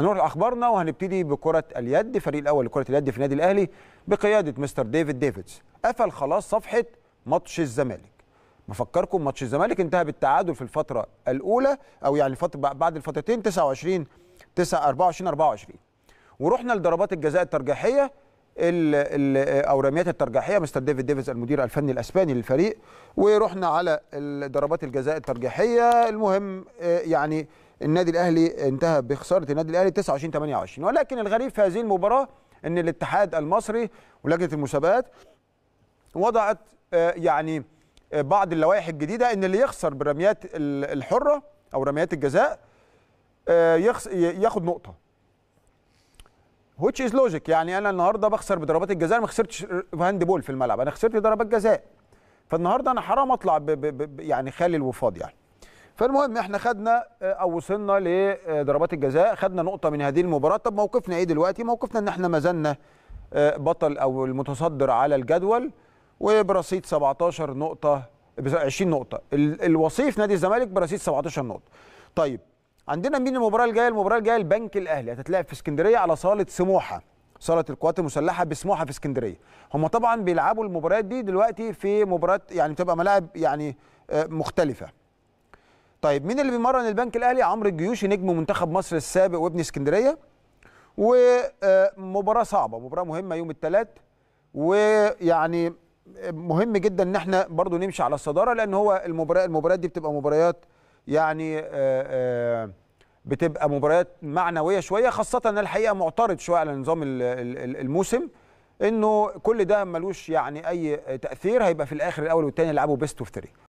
هنروح لاخبارنا وهنبتدي بكره اليد فريق الاول لكره اليد في النادي الاهلي بقياده مستر ديفيد ديفيدز قفل خلاص صفحه ماتش الزمالك بفكركم ماتش الزمالك انتهى بالتعادل في الفتره الاولى او يعني الفتره بعد الفترتين 29 9 24 24 ورحنا لضربات الجزاء الترجيحيه او رميات الترجيحيه مستر ديفيد ديفيز المدير الفني الاسباني للفريق ورحنا على ضربات الجزاء الترجيحيه المهم آه، يعني النادي الاهلي انتهى بخساره النادي الاهلي 29 28 ولكن الغريب في هذه المباراه ان الاتحاد المصري ولجنه المسابقات وضعت آه، يعني آه، بعض اللوائح الجديده ان اللي يخسر بالرميات الحره او رميات الجزاء آه، ياخد نقطه which is logic يعني انا النهارده بخسر بضربات الجزاء ما خسرتش هاند بول في الملعب انا خسرت ضربات جزاء فالنهارده انا حرام اطلع ب ب ب يعني خالي الوفاض يعني فالمهم احنا خدنا آه، او وصلنا لضربات الجزاء خدنا نقطه من هذه المباراه طب موقفنا ايه دلوقتي موقفنا ان احنا ما زلنا آه، بطل او المتصدر على الجدول وبرصيد 17 نقطه 20 نقطه الوصيف نادي الزمالك برصيد 17 نقطه طيب عندنا مين المباراه الجايه المباراه الجايه البنك الاهلي هتتلعب في اسكندريه على صاله سموحه صاله القوات المسلحه بسموحه في اسكندريه هم طبعا بيلعبوا المباريات دي دلوقتي في مباراه يعني بتبقى ملاعب يعني آه، مختلفه طيب مين اللي بيمرن البنك الاهلي عمرو الجيوشي نجم منتخب مصر السابق وابن اسكندريه ومباراه صعبه مباراه مهمه يوم الثلاث ويعني مهم جدا ان احنا برضو نمشي على الصداره لان هو المباراه المباريات دي بتبقى مباريات يعني آه، آه، بتبقى مباريات معنويه شويه خاصه ان الحقيقه معترض شويه على نظام الموسم انه كل ده ملوش يعني اي تاثير هيبقى في الاخر الاول والثاني يلعبوا بيست اوف 3